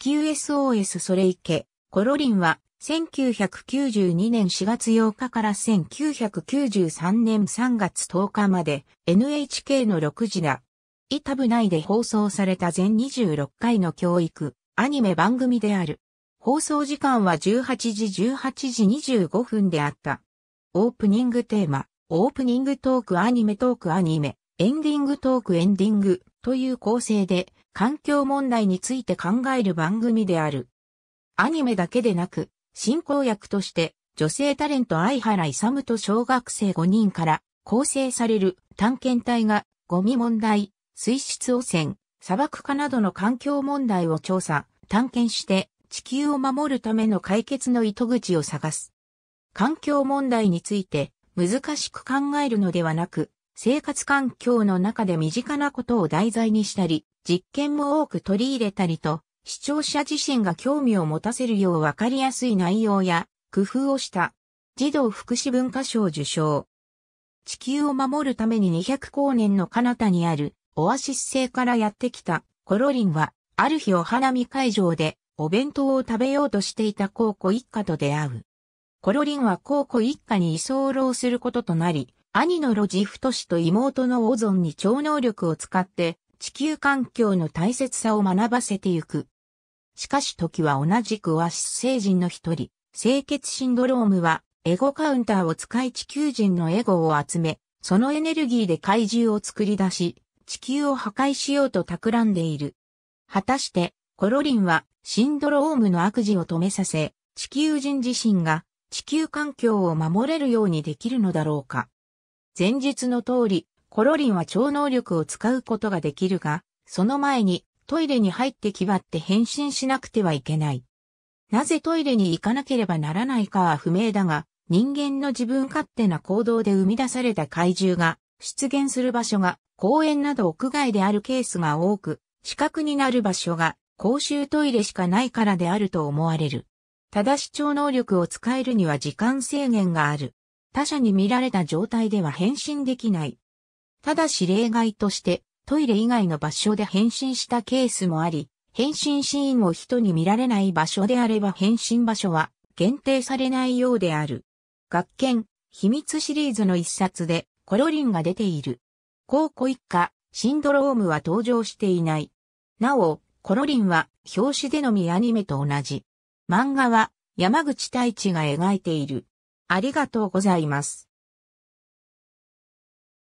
球 SOS それいけ、コロリンは、1992年4月8日から1993年3月10日まで NHK の6時だ。イタブ内で放送された全26回の教育、アニメ番組である。放送時間は18時18時25分であった。オープニングテーマ、オープニングトークアニメトークアニメ、エンディングトークエンディングという構成で環境問題について考える番組である。アニメだけでなく、進行役として女性タレント相原勇と小学生5人から構成される探検隊がゴミ問題、水質汚染、砂漠化などの環境問題を調査、探検して地球を守るための解決の糸口を探す。環境問題について難しく考えるのではなく、生活環境の中で身近なことを題材にしたり、実験も多く取り入れたりと、視聴者自身が興味を持たせるようわかりやすい内容や工夫をした。児童福祉文化賞受賞。地球を守るために200光年の彼方にあるオアシス星からやってきたコロリンは、ある日お花見会場でお弁当を食べようとしていたコ校コ一家と出会う。コロリンはコ校コ一家に居候することとなり、兄のロジフト氏と妹のオゾンに超能力を使って地球環境の大切さを学ばせてゆく。しかし時は同じくワシス星人の一人、清潔シンドロームはエゴカウンターを使い地球人のエゴを集め、そのエネルギーで怪獣を作り出し、地球を破壊しようと企んでいる。果たして、コロリンはシンドロームの悪事を止めさせ、地球人自身が地球環境を守れるようにできるのだろうか。前述の通り、コロリンは超能力を使うことができるが、その前にトイレに入って決まって変身しなくてはいけない。なぜトイレに行かなければならないかは不明だが、人間の自分勝手な行動で生み出された怪獣が出現する場所が公園など屋外であるケースが多く、死角になる場所が公衆トイレしかないからであると思われる。ただし超能力を使えるには時間制限がある。他者に見られた状態では返信できない。ただし例外として、トイレ以外の場所で返信したケースもあり、返信シーンを人に見られない場所であれば返信場所は限定されないようである。学研、秘密シリーズの一冊で、コロリンが出ている。高校一家、シンドロームは登場していない。なお、コロリンは表紙でのみアニメと同じ。漫画は山口太一が描いている。ありがとうございます。